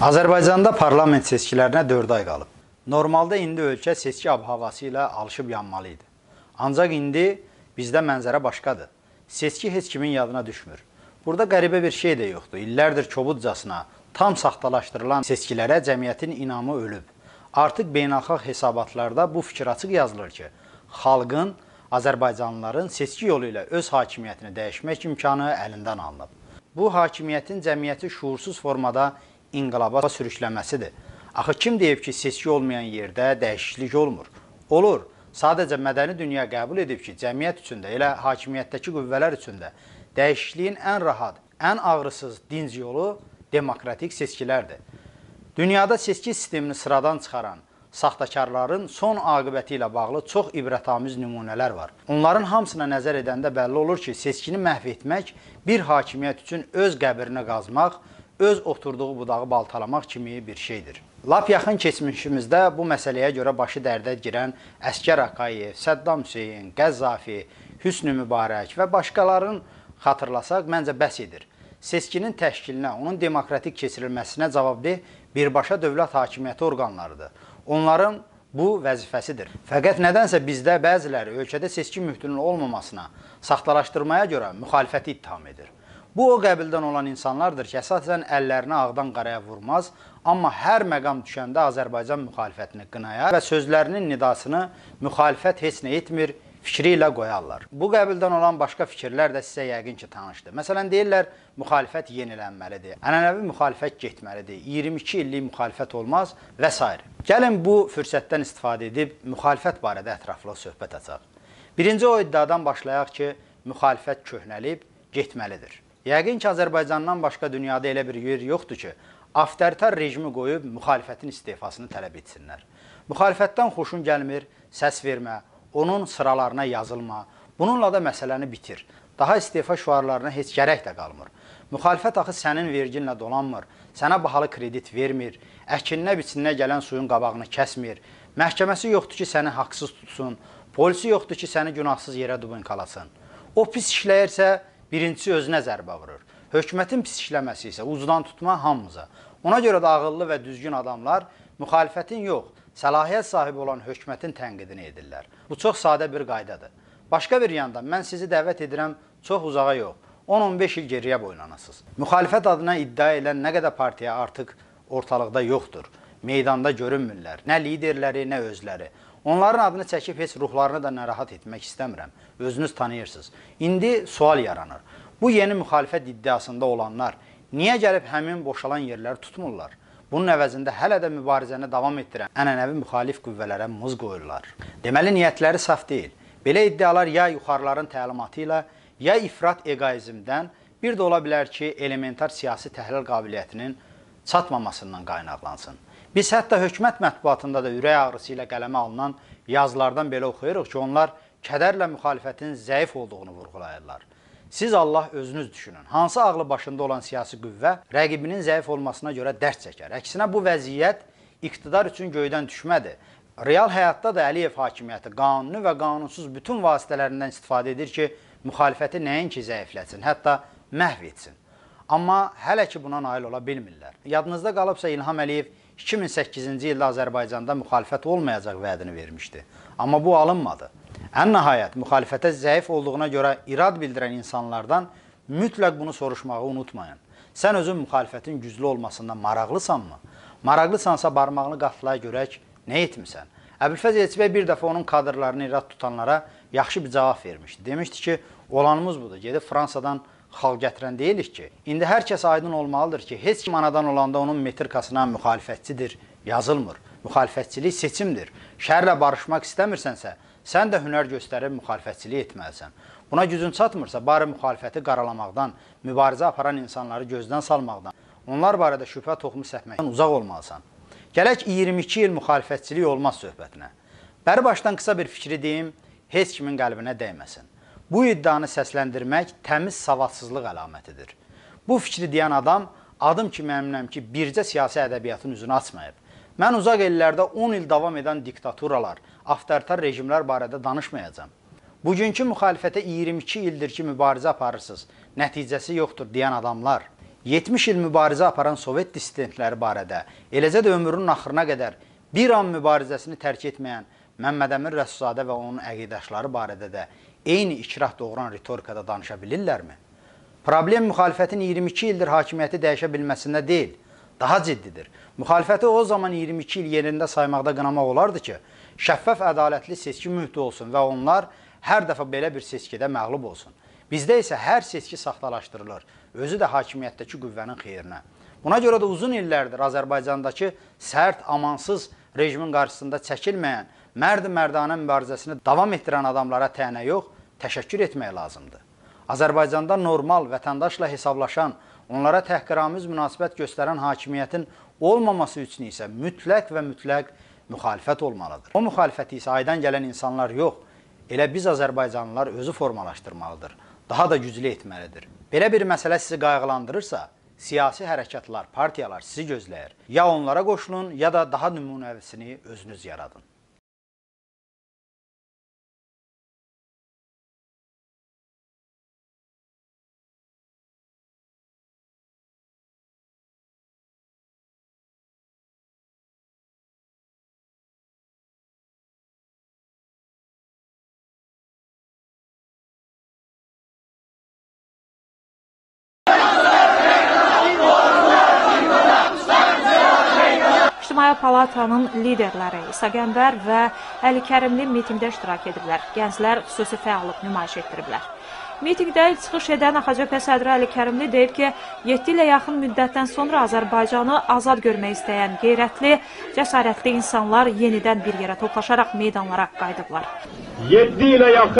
Azərbaycanda parlament seçkilərinə 4 ay qalıb. Normalda indi ölkə seçki abhavası ilə alışıb yanmalı idi. Ancaq indi bizdə mənzərə başqadır. Seçki heç kimin yadına düşmür. Burada qəribə bir şey də yoxdur. İllərdir kobudcasına, tam saxtalaşdırılan seçkilərə cəmiyyətin inamı ölüb. Artıq beynəlxalq hesabatlarda bu fikir açıq yazılır ki, xalqın, Azərbaycanlıların seçki yolu ilə öz hakimiyyətini dəyişmək imkanı əlindən alınıb. Bu hakimiyyətin cəmiyyəti şuursuz formada inqilaba sürükləməsidir. Axı kim deyib ki, seçki olmayan yerdə dəyişiklik olmur? Olur. Sadəcə mədəni dünya qəbul edib ki, cəmiyyət üçündə, elə hakimiyyətdəki qüvvələr üçündə dəyişikliyin ən rahat, ən ağrısız dinc yolu demokratik seçkilərdir. Dünyada seçki sistemini sıradan çıxaran saxtakarların son aqibəti ilə bağlı çox ibrətamiz nümunələr var. Onların hamısına nəzər edəndə bəlli olur ki, seçkini məhv etmək bir hakimiyyət üçün öz qəbrini qazmaq, öz oturduğu budağı baltalamaq kimi bir şeydir. Lap yaxın keçmişimizdə bu məsələyə görə başı dərdə girən Əskər Akayev, Səddam Hüseyn, Qəzzafi, Hüsnü Mübarək və başqalarının xatırlasaq məncə bəs edir. Seçkinin təşkilinə, onun demokratik keçirilməsinə cavabdeh birbaşa dövlət hakimiyyəti orqanlarıdır. Onların bu vəzifəsidir. Fəqət nədənsə bizdə bəziləri ölkədə seçki mühitinin olmamasına, saxtalaşdırmaya görə müxalifəti ittiham edir. Bu o qəbildən olan insanlardır ki, əsasən əllərini ağdan qaraya vurmaz, amma hər məqam düşəndə Azərbaycan müxalifətini qınayar və sözlərinin nidasını müxalifət heç nə etmir, fikri ilə qoyarlar. Bu qəbildən olan başqa fikirlər də sizə yəqin ki, tanışdır. Məsələn, deyirlər, müxalifət yenilənməlidir. Ənənəvi müxalifət getməlidir. 22 illik müxalifət olmaz və s. Gəlin bu fürsətdən istifadə edib müxalifət barədə ətraflı söhbət açaq. Birinci o iddiadan başlayaq ki, müxalifət köhnəlib, getməlidir. Yəqin ki, Azərbaycandan başqa dünyada elə bir yer yoxdur ki, avtoritar rejimi qoyub müxalifətin istefasını tələb etsinlər. Müxalifətdən xoşun gəlmir, səs vermə, onun sıralarına yazılma, bununla da məsələni bitir. Daha istefa şüarlarına heç gərək də qalmır. Müxalifət axı sənin verginlə dolanmır, sənə bahalı kredit vermir, əkininə biçininə gələn suyun qabağını kəsmir, məhkəməsi yoxdur ki, səni haqsız tutsun, polisi yoxdur ki, səni günahsız yerə dubunkalasın. O pis işləyirsə, Birincisi özünə zərbə vurur. Hökumətin pis işləməsi isə ucdan tutma hamımıza. Ona görə də ağıllı və düzgün adamlar müxalifətin yox, səlahiyyət sahibi olan hökumətin tənqidini edirlər. Bu çox sadə bir qaydadır. Başqa bir yandan mən sizi dəvət edirəm çox uzağa yox, 10-15 il geriyə boylanasınız. Müxalifət adına iddia edən nə qədər partiya artıq ortalıqda yoxdur. Meydanda görünmürlər. Nə liderləri, nə özləri. Onların adını çəkib heç ruhlarını da narahat etmək istəmirəm. Özünüz tanıyırsınız. İndi sual yaranır. Bu yeni müxalifət iddiasında olanlar niyə gəlib həmin boşalan yerləri tutmurlar? Bunun əvəzində hələ də mübarizəni davam etdirən ənənəvi müxalif qüvvələrə muz qoyurlar. Deməli, niyyətləri saf deyil. Belə iddialar ya yuxarıların təlimatı ilə, ya ifrat eqaizmdən, bir də ola bilər ki, elementar siyasi təhlil qabiliyyətinin çatmamasından qaynaqlansın. Biz hətta hökumət mətbuatında da ürək ağrısı ilə qələmə alınan yazılardan belə oxuyuruq ki, onlar kədərlə müxalifətin zəif olduğunu vurğulayırlar. Siz Allah özünüz düşünün. Hansı ağlı başında olan siyasi qüvvə rəqibinin zəif olmasına görə dərd çəkər? Əksinə bu vəziyyət iqtidar üçün göydən düşmədir. Real həyatda da Əliyev hakimiyyəti qanuni və qanunsuz bütün vasitələrindən istifadə edir ki, müxalifəti nəinki zəiflətsin, hətta məhv etsin. Amma hələ ki buna nail ola bilmirlər. Yadınızda qalıbsa İlham Əliyev 2008-ci ildə Azərbaycanda müxalifət olmayacaq vədini vermişdi. Amma bu alınmadı. Ən nəhayət müxalifətə zəif olduğuna görə irad bildirən insanlardan mütləq bunu soruşmağı unutmayın. Sən özün müxalifətin güclü olmasından maraqlısanmı? Maraqlısansa barmağını qatılaya görək, nə etmisən? Əbülfəz Elçibəy bir dəfə onun kadrlarını irad tutanlara yaxşı bir cavab vermişdi. Demişdi ki, olanımız budur. Gedib Fransadan xal gətirən deyilik ki, indi hər kəs aydın olmalıdır ki, heç kim anadan olanda onun metrikasına müxalifətçidir yazılmır. Müxalifətçilik seçimdir. Şərlə barışmaq istəmirsənsə, sən də hünər göstərib müxalifətçilik etməlisən. Buna gücün çatmırsa, bari müxalifəti qaralamaqdan, mübarizə aparan insanları gözdən salmaqdan, onlar barədə şübhə toxumu səhməkdən uzaq olmalısan. Gələk 22 il müxalifətçilik olmaz söhbətinə. Bəri başdan qısa bir fikri deyim, heç kimin qəlbinə dəyməsin. Bu iddianı səsləndirmək təmiz savadsızlıq əlamətidir. Bu fikri deyən adam adım ki, məminəm ki, bircə siyasi ədəbiyyatın üzünü açmayıb. Mən uzaq ellərdə 10 il davam edən diktaturalar, avtoritar rejimlər barədə danışmayacam. Bugünkü müxalifətə 22 ildir ki, mübarizə aparırsınız, nəticəsi yoxdur deyən adamlar, 70 il mübarizə aparan Sovet dissidentləri barədə, eləcə də ömrünün axırına qədər bir an mübarizəsini tərk etməyən Məmməd Əmir Rəssuzadə və onun əqidaşları barədə də eyni ikrah doğuran ritorikada danışa bilirlərmi? Problem müxalifətin 22 ildir hakimiyyəti dəyişə bilməsində deyil, daha ciddidir. Müxalifəti o zaman 22 il yerində saymaqda qınamaq olardı ki, şəffaf ədalətli seçki mühiti olsun və onlar hər dəfə belə bir seçkidə məğlub olsun. Bizdə isə hər seçki saxtalaşdırılır, özü də hakimiyyətdəki qüvvənin xeyrinə. Buna görə də uzun illərdir Azərbaycandakı sərt, amansız rejimin qarşısında çəkilməyən mərd-mərdanə mübarizəsini davam etdirən adamlara tənə yox, təşəkkür etmək lazımdır. Azərbaycanda normal vətəndaşla hesablaşan, onlara təhqiramiz münasibət göstərən hakimiyyətin olmaması üçün isə mütləq və mütləq müxalifət olmalıdır. O müxalifəti isə aydan gələn insanlar yox, elə biz Azərbaycanlılar özü formalaşdırmalıdır, daha da güclü etməlidir. Belə bir məsələ sizi qayğılandırırsa, siyasi hərəkətlər, partiyalar sizi gözləyir. Ya onlara qoşulun, ya da daha nümunəvisini özünüz yaradın. palatanın liderləri İsaqəmbər və Əlikərimli mitingdə iştirak ediblər. Gənclər xüsusi fəallıq nümayiş etdiriblər. Mitingdə çıxış edən AXCP sədri Əli Kərimli deyib ki, 7 ilə yaxın müddətdən sonra Azərbaycanı azad görmək istəyən qeyrətli, cəsarətli insanlar yenidən bir yerə toplaşaraq meydanlara qayıdıblar. 7 ilə yaxın